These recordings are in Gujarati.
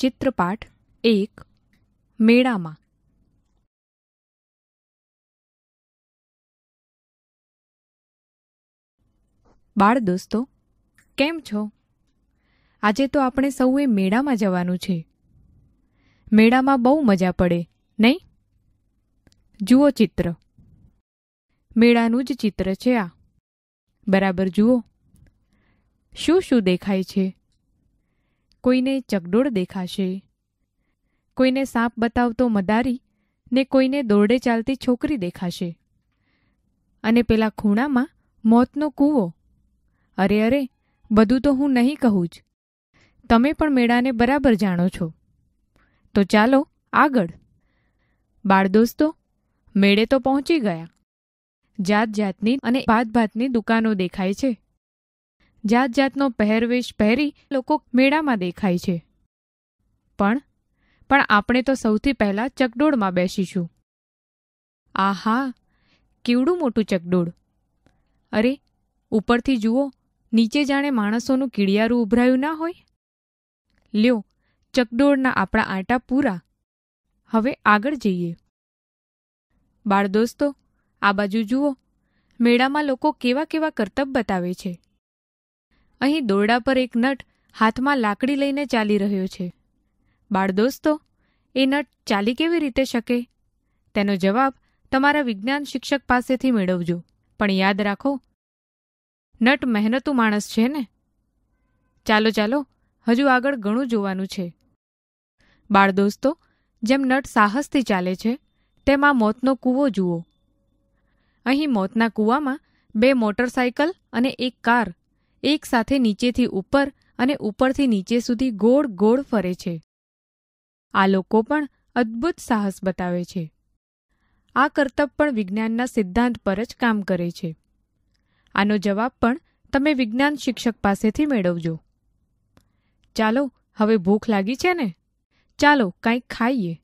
ચિત્રપાઠ એક મેળામાં બાળ દોસ્તો કેમ છો આજે તો આપણે સૌએ મેળામાં જવાનું છે મેળામાં બહુ મજા પડે નહીં જુઓ ચિત્ર મેળાનું જ ચિત્ર છે આ બરાબર જુઓ શું શું દેખાય છે કોઈને ચગડોળ દેખાશે કોઈને સાપ બતાવતો મદારી ને કોઈને દોરડે ચાલતી છોકરી દેખાશે અને પેલા ખૂણામાં મોતનો કૂવો અરે અરે બધું તો હું નહીં કહું જ તમે પણ મેળાને બરાબર જાણો છો તો ચાલો આગળ બાળ દોસ્તો મેળે તો પહોંચી ગયા જાત જાતની અને ભાત ભાતની દુકાનો દેખાય છે જાત જાતનો પહેરવેશ પહેરી લોકો મેળામાં દેખાય છે પણ પણ આપણે તો સૌથી પહેલાં ચકડોળમાં બેસીશું આહા કેવડું મોટું ચકડોળ અરે ઉપરથી જુઓ નીચે જાણે માણસોનું કીડિયારું ઉભરાયું ના હોય લ્યો ચકડોળના આપણા આટા પૂરા હવે આગળ જઈએ બાળ દોસ્તો આ બાજુ જુઓ મેળામાં લોકો કેવા કેવા કરતબ બતાવે છે અહીં દોરડા પર એક નટ હાથમાં લાકડી લઈને ચાલી રહ્યો છે બાળદોસ્તો એ નટ ચાલી કેવી રીતે શકે તેનો જવાબ તમારા વિજ્ઞાન શિક્ષક પાસેથી મેળવજો પણ યાદ રાખો નટ મહેનતુ માણસ છે ને ચાલો ચાલો હજુ આગળ ઘણું જોવાનું છે બાળદોસ્તો જેમ નટ સાહસથી ચાલે છે તેમ આ મોતનો કૂવો જુઓ અહીં મોતના કૂવામાં બે મોટરસાયકલ અને એક કાર એક સાથે નીચેથી ઉપર અને ઉપરથી નીચે સુધી ગોળ ગોળ ફરે છે આ લોકો પણ અદ્ભુત સાહસ બતાવે છે આ કરતબ પણ વિજ્ઞાનના સિદ્ધાંત પર જ કામ કરે છે આનો જવાબ પણ તમે વિજ્ઞાન શિક્ષક પાસેથી મેળવજો ચાલો હવે ભૂખ લાગી છે ને ચાલો કંઈક ખાઈએ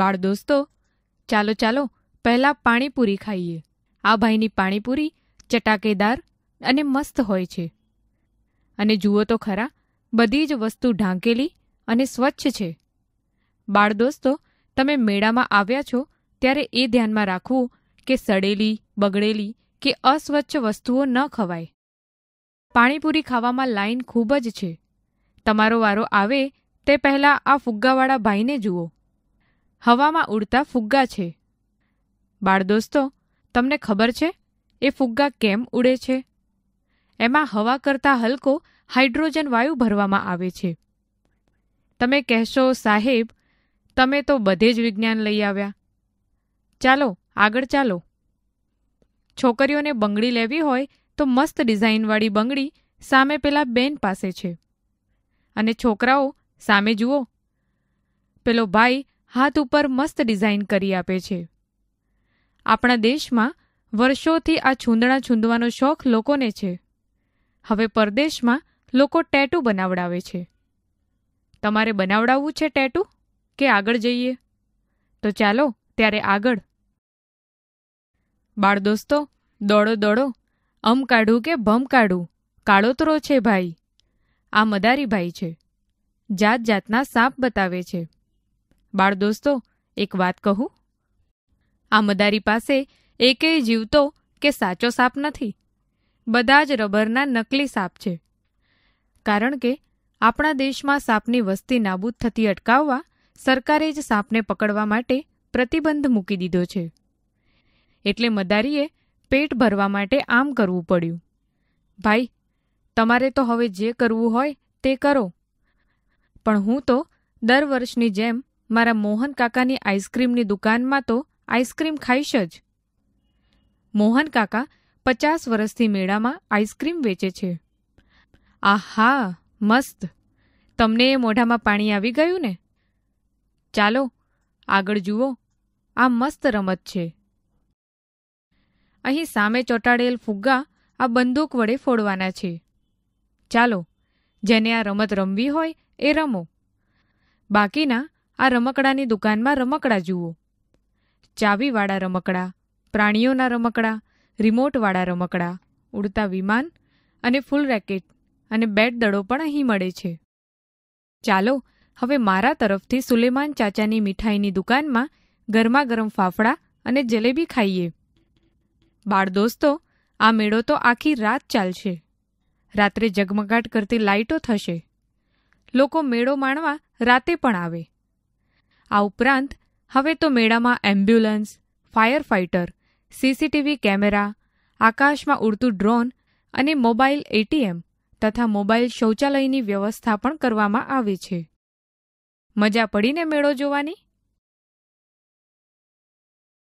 બાળ દોસ્તો ચાલો ચાલો પહેલાં પાણીપુરી ખાઈએ આ ભાઈની પાણીપુરી ચટાકેદાર અને મસ્ત હોય છે અને જુઓ તો ખરા બધી જ વસ્તુ ઢાંકેલી અને સ્વચ્છ છે બાળદોસ્તો તમે મેળામાં આવ્યા છો ત્યારે એ ધ્યાનમાં રાખવું કે સડેલી બગડેલી કે અસ્વચ્છ વસ્તુઓ ન ખવાય પાણીપુરી ખાવામાં લાઈન ખૂબ જ છે તમારો વારો આવે તે પહેલાં આ ફુગ્ગાવાળા ભાઈને જુઓ હવામાં ઉડતા ફુગ્ગા છે બાળદોસ્તો તમને ખબર છે એ ફુગ્ગા કેમ ઉડે છે એમાં હવા કરતાં હલકો હાઇડ્રોજન વાયુ ભરવામાં આવે છે તમે કહેશો સાહેબ તમે તો બધે જ વિજ્ઞાન લઈ આવ્યા ચાલો આગળ ચાલો છોકરીઓને બંગડી લેવી હોય તો મસ્ત ડિઝાઇનવાળી બંગડી સામે પેલા બેન પાસે છે અને છોકરાઓ સામે જુઓ પેલો ભાઈ હાથ ઉપર મસ્ત ડિઝાઇન કરી આપે છે આપણા દેશમાં વર્ષોથી આ છૂંદણા છૂંદવાનો શોખ લોકોને છે હવે પરદેશમાં લોકો ટેટુ બનાવડાવે છે તમારે બનાવડાવવું છે ટેટુ કે આગળ જઈએ તો ચાલો ત્યારે આગળ બાળ દોસ્તો દોડો દોડો અમ કાઢું કે ભમ કાઢું કાળોતરો છે ભાઈ આ મદારીભાઈ છે જાત જાતના સાપ બતાવે છે બાળ દોસ્તો એક વાત કહું આ મદારી પાસે એકેય જીવતો કે સાચો સાપ નથી બધા જ રબરના નકલી સાપ છે કારણ કે આપણા દેશમાં સાપની વસ્તી નાબૂદ થતી અટકાવવા સરકારે જ સાપને પકડવા માટે પ્રતિબંધ મૂકી દીધો છે એટલે મદારીએ પેટ ભરવા માટે આમ કરવું પડ્યું ભાઈ તમારે તો હવે જે કરવું હોય તે કરો પણ હું તો દર વર્ષની જેમ મારા મોહન કાકાની આઈસ્ક્રીમની દુકાનમાં તો આઈસ્ક્રીમ ખાઈશ જ મોહન કાકા પચાસ વર્ષથી મેળામાં આઈસ્ક્રીમ વેચે છે આહા મસ્ત તમને એ મોઢામાં પાણી આવી ગયું ને ચાલો આગળ જુઓ આ મસ્ત રમત છે અહીં સામે ચોંટાડેલ ફુગ્ગા આ બંદૂક વડે ફોડવાના છે ચાલો જેને આ રમત રમવી હોય એ રમો બાકીના આ રમકડાની દુકાનમાં રમકડા જુઓ ચાવીવાળા રમકડા પ્રાણીઓના રમકડા રિમોટવાળા રમકડા ઉડતા વિમાન અને ફૂલ રેકેટ અને બેટ દડો પણ અહીં મળે છે ચાલો હવે મારા તરફથી સુલેમાન ચાચાની મીઠાઈની દુકાનમાં ગરમા ગરમ ફાફડા અને જલેબી ખાઈએ બાળ દોસ્તો આ મેળો તો આખી રાત ચાલશે રાત્રે ઝગમગાટ કરતી લાઇટો થશે લોકો મેળો માણવા રાતે પણ આવે આ ઉપરાંત હવે તો મેળામાં ambulance fire fighter CCTV camera આકાશમાં ઉડતું ડ્રોન અને મોબાઈલ એટીએમ તથા મોબાઈલ શૌચાલયની વ્યવસ્થા પણ કરવામાં આવી છે મજા પડીને મેળો જોવાની